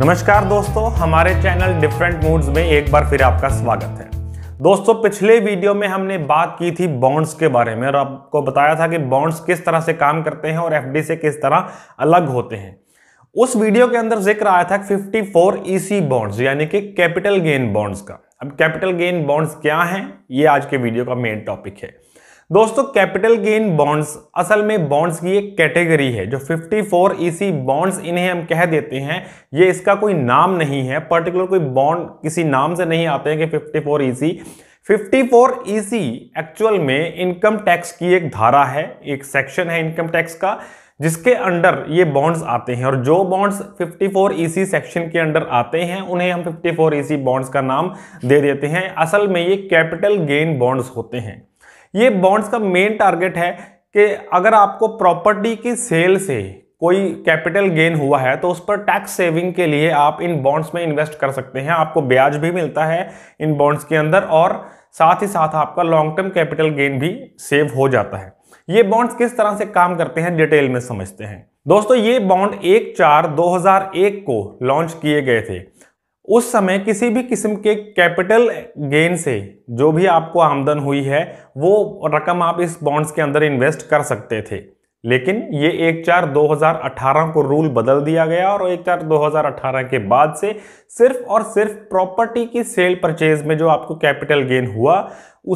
नमस्कार दोस्तों हमारे चैनल डिफरेंट मूड्स में एक बार फिर आपका स्वागत है दोस्तों पिछले वीडियो में हमने बात की थी बॉन्ड्स के बारे में और आपको बताया था कि बॉन्ड्स किस तरह से काम करते हैं और एफडी से किस तरह अलग होते हैं उस वीडियो के अंदर जिक्र आया था 54 ईसी बॉन्ड्स यानी कि कैपिटल गेन बॉन्ड्स का अब कैपिटल गेन बॉन्ड्स क्या हैं ये आज के वीडियो का मेन टॉपिक है दोस्तों कैपिटल गेन बॉन्ड्स असल में बॉन्ड्स की एक कैटेगरी है जो 54 ईसी बॉन्ड्स इन्हें हम कह देते हैं ये इसका कोई नाम नहीं है पर्टिकुलर कोई बॉन्ड किसी नाम से नहीं आते हैं कि 54 ईसी 54 ईसी एक्चुअल में इनकम टैक्स की एक धारा है एक सेक्शन है इनकम टैक्स का जिसके अंडर ये बॉन्ड्स आते हैं और जो बॉन्ड्स 54 ईसी सेक्शन के अंडर आते हैं उन्हें हम 54 ईसी बॉन्ड्स का नाम दे देते हैं असल में ये कैपिटल गेन बॉन्ड्स होते हैं ये बॉन्ड्स का मेन टारगेट है कि अगर आपको प्रॉपर्टी की सेल से कोई कैपिटल गेन हुआ है तो उस पर टैक्स सेविंग के लिए आप इन बॉन्ड्स में इन्वेस्ट कर सकते हैं आपको ब्याज भी मिलता है इन बॉन्ड्स के अंदर और साथ ही साथ आपका लॉन्ग टर्म कैपिटल गेन भी सेव हो जाता है ये बॉन्ड्स किस तरह से काम करते हैं डिटेल में समझते हैं दोस्तों ये बॉन्ड एक चार 2001 को लॉन्च किए गए थे उस समय किसी भी किस्म के कैपिटल गेन से जो भी आपको आमदन हुई है वो रकम आप इस बॉन्ड्स के अंदर इन्वेस्ट कर सकते थे लेकिन ये एक चार 2018 को रूल बदल दिया गया और एक चार 2018 के बाद से सिर्फ और सिर्फ प्रॉपर्टी की सेल परचेज में जो आपको कैपिटल गेन हुआ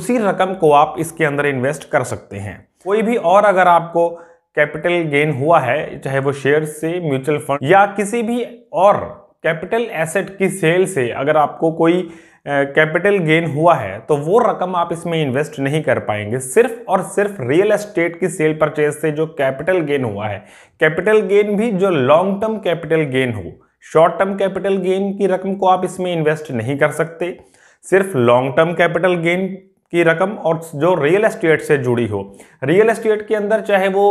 उसी रकम को आप इसके अंदर इन्वेस्ट कर सकते हैं कोई भी और अगर आपको कैपिटल गेन हुआ है चाहे वो शेयर से म्यूचुअल फंड या किसी भी और कैपिटल एसेट की सेल से अगर आपको कोई कैपिटल गेन हुआ है तो वो रकम आप इसमें इन्वेस्ट नहीं कर पाएंगे सिर्फ और सिर्फ रियल एस्टेट की सेल परचेज से जो कैपिटल गेन हुआ है कैपिटल गेन भी जो लॉन्ग टर्म कैपिटल गेन हो शॉर्ट टर्म कैपिटल गेन की रकम को आप इसमें इन्वेस्ट नहीं कर सकते सिर्फ लॉन्ग टर्म कैपिटल गेन की रकम और जो रियल एस्टेट से जुड़ी हो रियल एस्टेट के अंदर चाहे वो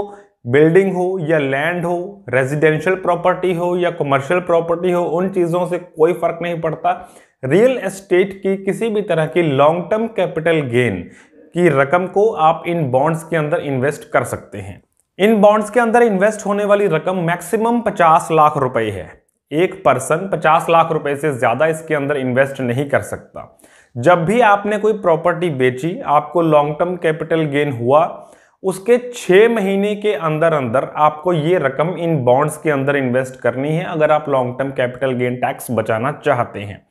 बिल्डिंग हो या लैंड हो रेजिडेंशियल प्रॉपर्टी हो या कमर्शियल प्रॉपर्टी हो उन चीज़ों से कोई फर्क नहीं पड़ता रियल एस्टेट की किसी भी तरह की लॉन्ग टर्म कैपिटल गेन की रकम को आप इन बॉन्ड्स के अंदर इन्वेस्ट कर सकते हैं इन बॉन्ड्स के अंदर इन्वेस्ट होने वाली रकम मैक्सिमम 50 लाख रुपए है एक पर्सन 50 लाख रुपए से ज़्यादा इसके अंदर इन्वेस्ट नहीं कर सकता जब भी आपने कोई प्रॉपर्टी बेची आपको लॉन्ग टर्म कैपिटल गेन हुआ उसके छः महीने के अंदर अंदर आपको ये रकम इन बॉन्ड्स के अंदर इन्वेस्ट करनी है अगर आप long term capital gain tax बचाना चाहते हैं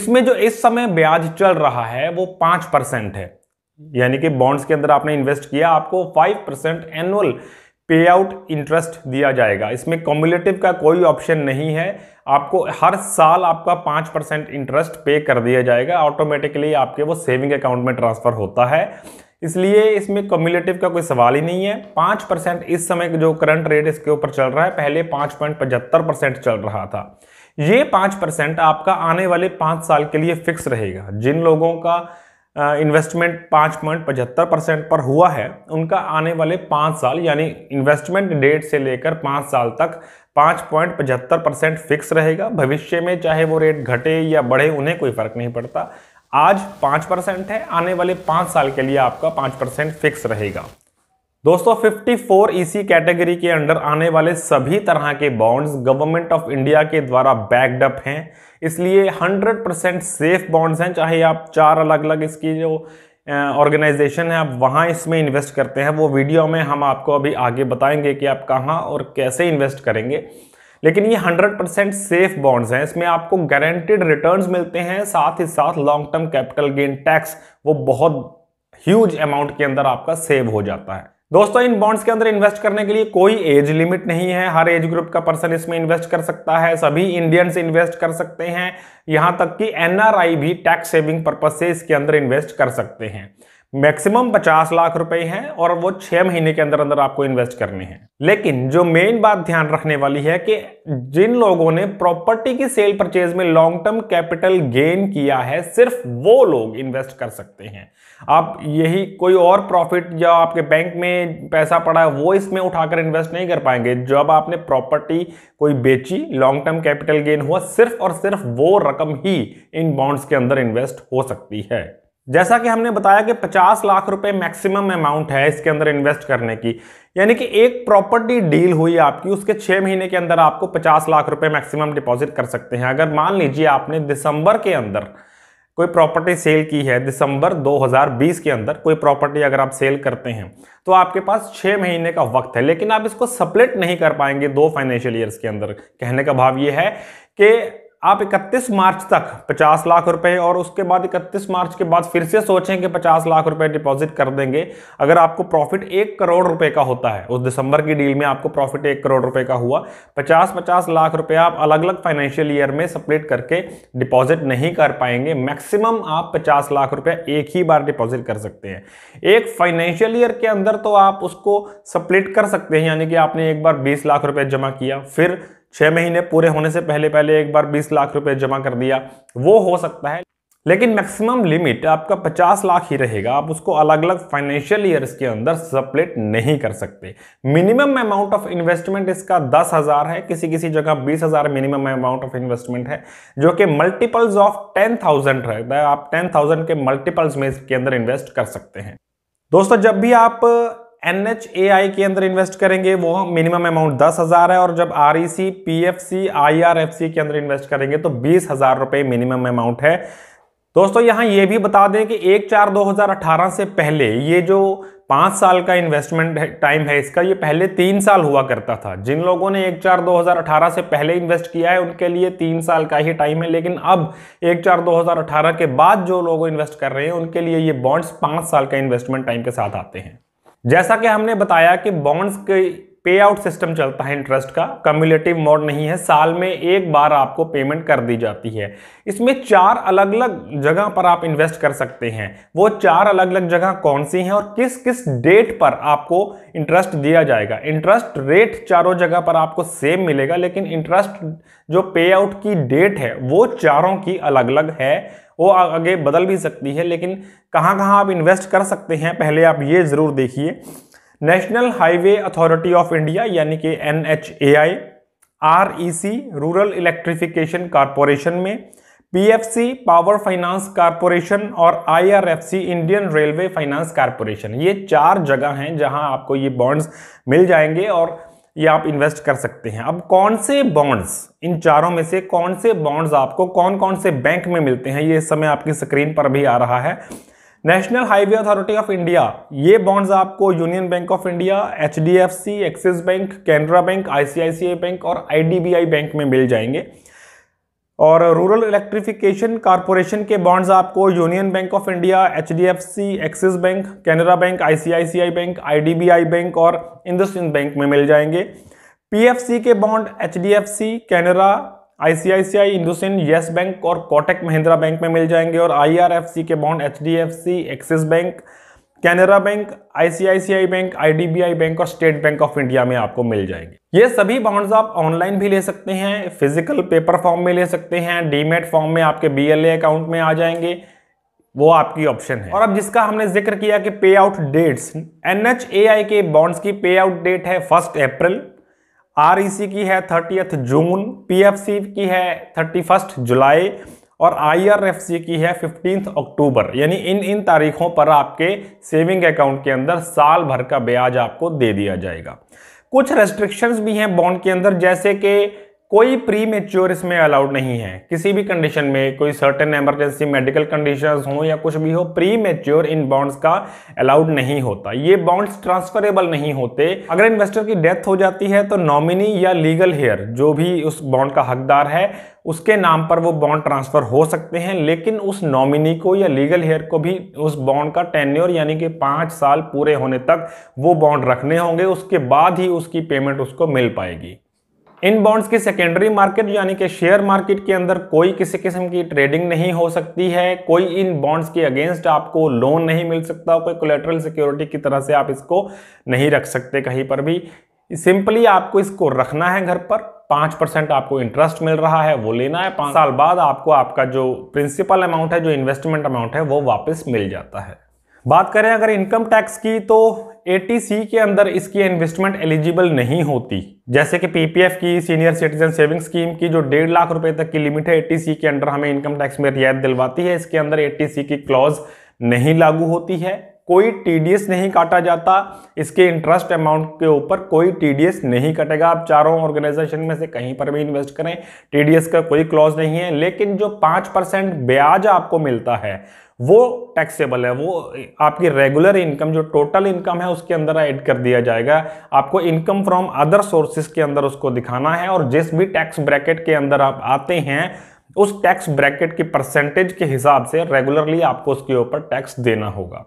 इसमें जो इस समय ब्याज चल रहा है वो पाँच परसेंट है यानी कि बॉन्ड्स के अंदर आपने इन्वेस्ट किया आपको five percent annual pay out interest दिया जाएगा इसमें कॉम्युलेटिव का कोई ऑप्शन नहीं है आपको हर साल आपका पाँच परसेंट इंटरेस्ट पे कर दिया जाएगा ऑटोमेटिकली आपके वो सेविंग अकाउंट में ट्रांसफ़र होता है इसलिए इसमें कम्युलेटिव का कोई सवाल ही नहीं है पाँच परसेंट इस समय जो करंट रेट इसके ऊपर चल रहा है पहले पाँच पॉइंट पचहत्तर परसेंट चल रहा था ये पाँच परसेंट आपका आने वाले पाँच साल के लिए फिक्स रहेगा जिन लोगों का इन्वेस्टमेंट पाँच पॉइंट पचहत्तर परसेंट पर हुआ है उनका आने वाले पाँच साल यानी इन्वेस्टमेंट डेट से लेकर पाँच साल तक पाँच पॉइंट पचहत्तर परसेंट फिक्स रहेगा भविष्य में चाहे वो रेट घटे या बढ़े उन्हें कोई फर्क नहीं पड़ता आज पांच परसेंट है आने वाले पांच साल के लिए आपका पांच परसेंट फिक्स रहेगा दोस्तों 54 ईसी e कैटेगरी के अंडर आने वाले सभी तरह के बॉन्ड्स गवर्नमेंट ऑफ इंडिया के द्वारा बैकडअप अप हैं इसलिए 100 परसेंट सेफ बॉन्ड्स हैं चाहे आप चार अलग अलग इसकी जो ऑर्गेनाइजेशन है आप वहाँ इसमें इन्वेस्ट करते हैं वो वीडियो में हम आपको अभी आगे बताएंगे कि आप कहाँ और कैसे इन्वेस्ट करेंगे लेकिन ये 100% सेफ बॉन्ड्स हैं इसमें आपको गारंटेड रिटर्न्स मिलते हैं साथ ही साथ long term capital gain tax वो बहुत ह्यूज अमाउंट के अंदर आपका सेव हो जाता है दोस्तों इन बॉन्ड्स के अंदर इन्वेस्ट करने के लिए कोई एज लिमिट नहीं है हर एज ग्रुप का पर्सन इसमें इन्वेस्ट कर सकता है सभी इंडियंस इन्वेस्ट कर सकते हैं यहां तक कि एनआरआई भी टैक्स सेविंग पर्पज से इसके अंदर इन्वेस्ट कर सकते हैं मैक्सिमम पचास लाख रुपए हैं और वो छह महीने के अंदर अंदर आपको इन्वेस्ट करने हैं लेकिन जो मेन बात ध्यान रखने वाली है कि जिन लोगों ने प्रॉपर्टी की सेल परचेज में लॉन्ग टर्म कैपिटल गेन किया है सिर्फ वो लोग इन्वेस्ट कर सकते हैं आप यही कोई और प्रॉफिट या आपके बैंक में पैसा पड़ा है वो इसमें उठाकर इन्वेस्ट नहीं कर पाएंगे जब आपने प्रॉपर्टी कोई बेची लॉन्ग टर्म कैपिटल गेन हुआ सिर्फ और सिर्फ वो रकम ही इन बॉन्ड्स के अंदर इन्वेस्ट हो सकती है जैसा कि हमने बताया कि 50 लाख रुपए मैक्सिमम अमाउंट है इसके अंदर इन्वेस्ट करने की यानी कि एक प्रॉपर्टी डील हुई आपकी उसके छह महीने के अंदर आपको 50 लाख रुपए मैक्सिमम डिपॉजिट कर सकते हैं अगर मान लीजिए आपने दिसंबर के अंदर कोई प्रॉपर्टी सेल की है दिसंबर 2020 के अंदर कोई प्रॉपर्टी अगर आप सेल करते हैं तो आपके पास छः महीने का वक्त है लेकिन आप इसको सप्लेट नहीं कर पाएंगे दो फाइनेंशियल ईयर्स के अंदर कहने का भाव ये है कि आप 31 मार्च तक 50 लाख रुपए और उसके बाद 31 मार्च के बाद फिर से सोचें कि 50 लाख रुपए डिपॉजिट कर देंगे अगर आपको प्रॉफिट एक करोड़ रुपए का होता है उस दिसंबर की डील में आपको प्रॉफिट एक करोड़ रुपए का हुआ 50-50 लाख रुपए आप अलग अलग फाइनेंशियल ईयर में सप्लिट करके डिपॉजिट नहीं कर पाएंगे मैक्सिमम आप पचास लाख रुपए एक ही बार डिपॉजिट कर सकते हैं एक फाइनेंशियल ईयर के अंदर तो आप उसको सप्लिट कर सकते हैं यानी कि आपने एक बार बीस लाख रुपए जमा किया फिर छः महीने पूरे होने से पहले पहले एक बार बीस लाख रुपए जमा कर दिया वो हो सकता है लेकिन मैक्सिमम लिमिट आपका 50 लाख ही रहेगा आप उसको अलग अलग फाइनेंशियल ईयर्स के अंदर सप्लेट नहीं कर सकते मिनिमम अमाउंट ऑफ इन्वेस्टमेंट इसका दस हज़ार है किसी किसी जगह बीस हज़ार मिनिमम अमाउंट ऑफ इन्वेस्टमेंट है जो कि मल्टीपल्स ऑफ टेन थाउजेंड रहता है तो आप टेन थाउजेंड के मल्टीपल्स में इसके अंदर इन्वेस्ट कर सकते हैं दोस्तों जब भी आप एन के अंदर इन्वेस्ट करेंगे वो मिनिमम अमाउंट दस हज़ार है और जब R E C P F C I R F C के अंदर इन्वेस्ट करेंगे तो बीस हज़ार रुपये मिनिमम अमाउंट है दोस्तों यहाँ ये भी बता दें कि एक चार 2018 से पहले ये जो पाँच साल का इन्वेस्टमेंट टाइम है इसका ये पहले तीन साल हुआ करता था जिन लोगों ने एक चार 2018 से पहले इन्वेस्ट किया है उनके लिए तीन साल का ही टाइम है लेकिन अब एक चार 2018 के बाद जो लोग इन्वेस्ट कर रहे हैं उनके लिए ये बॉन्ड्स पाँच साल का इन्वेस्टमेंट टाइम के साथ आते हैं जैसा कि हमने बताया कि बॉन्ड्स के पे आउट सिस्टम चलता है इंटरेस्ट का कम्युलेटिव मोड नहीं है साल में एक बार आपको पेमेंट कर दी जाती है इसमें चार अलग अलग जगह पर आप इन्वेस्ट कर सकते हैं वो चार अलग अलग जगह कौन सी हैं और किस किस डेट पर आपको इंटरेस्ट दिया जाएगा इंटरेस्ट रेट चारों जगह पर आपको सेम मिलेगा लेकिन इंटरेस्ट जो पे आउट की डेट है वो चारों की अलग अलग है वो आगे बदल भी सकती है लेकिन कहाँ कहाँ आप इन्वेस्ट कर सकते हैं पहले आप ये ज़रूर देखिए national highway authority of India यानी कि N H A I R E C rural electrification corporation में P F C power finance corporation और I R F C Indian railway finance corporation ये चार जगह हैं जहां आपको ये बॉन्ड्स मिल जाएंगे और ये आप इन्वेस्ट कर सकते हैं अब कौन से बॉन्ड्स इन चारों में से कौन से बॉन्ड्स आपको कौन कौन से बैंक में मिलते हैं ये इस समय आपकी स्क्रीन पर भी आ रहा है national highway authority of India ये बॉन्ड्स आपको union bank of India H D F C Axis bank Canara bank ICICI bank और आईडीबीआई बैंक में मिल जाएंगे और रूरल इलेक्ट्रिफिकेशन कॉरपोरेशन के बॉन्ड्स आपको union bank of India H D F C Axis bank Canara bank ICICI bank IDBI bank और IndusInd bank में मिल जाएंगे पीएफसी के bond H D F C Canara ICICI इंडोसिन yes bank और कोटक महिंद्रा बैंक में मिल जाएंगे और आईआरएफसी के bond HDFC Axis bank Canara bank ICICI bank IDBI bank और स्टेट बैंक ऑफ इंडिया में आपको मिल जाएंगे ये सभी बॉन्ड्स आप ऑनलाइन भी ले सकते हैं फिजिकल पेपर फॉर्म में ले सकते हैं डीमेट फॉर्म में आपके बी अकाउंट में आ जाएंगे वो आपकी ऑप्शन है और अब जिसका हमने जिक्र किया कि पे आउट डेट्स एन के बॉन्ड्स की पे आउट डेट है फर्स्ट अप्रैल आरईसी e की है थर्टी जून पीएफसी की है थर्टी फर्स्ट जुलाई और आईआरएफसी की है फिफ्टींथ अक्टूबर यानी इन इन तारीखों पर आपके सेविंग अकाउंट के अंदर साल भर का ब्याज आपको दे दिया जाएगा कुछ रेस्ट्रिक्शंस भी हैं बॉन्ड के अंदर जैसे कि कोई प्री मेच्योर इसमें अलाउड नहीं है किसी भी कंडीशन में कोई सर्टेन एमरजेंसी मेडिकल कंडीशन हो या कुछ भी हो प्री मेच्योर इन बॉन्ड्स का अलाउड नहीं होता ये बॉन्ड्स ट्रांसफरेबल नहीं होते अगर इन्वेस्टर की डेथ हो जाती है तो नॉमिनी या लीगल हेयर जो भी उस बॉन्ड का हकदार है उसके नाम पर वो बॉन्ड ट्रांसफर हो सकते हैं लेकिन उस नॉमिनी को या लीगल हेयर को भी उस बॉन्ड का टेन्योर यानी कि पाँच साल पूरे होने तक वो बॉन्ड रखने होंगे उसके बाद ही उसकी पेमेंट उसको मिल पाएगी इन बॉन्ड्स की सेकेंडरी मार्केट यानी कि शेयर मार्केट के अंदर कोई किसी किस्म की ट्रेडिंग नहीं हो सकती है कोई इन बॉन्ड्स के अगेंस्ट आपको लोन नहीं मिल सकता कोई कोलेट्रल सिक्योरिटी की तरह से आप इसको नहीं रख सकते कहीं पर भी सिंपली आपको इसको रखना है घर पर पाँच परसेंट आपको इंटरेस्ट मिल रहा है वो लेना है पाँच साल बाद आपको आपका जो प्रिंसिपल अमाउंट है जो इन्वेस्टमेंट अमाउंट है वो वापस मिल जाता है बात करें अगर इनकम टैक्स की तो एटीसी के अंदर इसकी इन्वेस्टमेंट एलिजिबल नहीं होती जैसे कि पीपीएफ की सीनियर सिटीजन सेविंग स्कीम की जो डेढ़ लाख रुपए तक की लिमिट है एटीसी के अंदर हमें इनकम टैक्स में रियायत दिलवाती है इसके अंदर एटीसी की क्लॉज नहीं लागू होती है कोई टी नहीं काटा जाता इसके इंटरेस्ट अमाउंट के ऊपर कोई टी नहीं कटेगा आप चारों ऑर्गेनाइजेशन में से कहीं पर भी इन्वेस्ट करें टी का कोई क्लॉज नहीं है लेकिन जो पाँच परसेंट ब्याज आपको मिलता है वो टैक्सेबल है वो आपकी रेगुलर इनकम जो टोटल इनकम है उसके अंदर ऐड कर दिया जाएगा आपको इनकम फ्रॉम अदर सोर्सेज के अंदर उसको दिखाना है और जिस भी टैक्स ब्रैकेट के अंदर आप आते हैं उस टैक्स ब्रैकेट की परसेंटेज के हिसाब से रेगुलरली आपको उसके ऊपर टैक्स देना होगा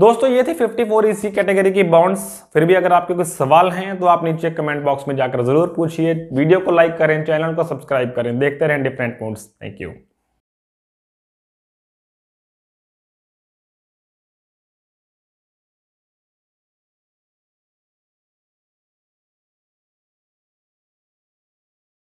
दोस्तों ये थी 54 इसी कैटेगरी की बॉन्ड्स फिर भी अगर आपके कुछ सवाल हैं तो आप नीचे कमेंट बॉक्स में जाकर जरूर पूछिए वीडियो को लाइक करें चैनल को सब्सक्राइब करें देखते रहें डिफरेंट मोड्स थैंक यू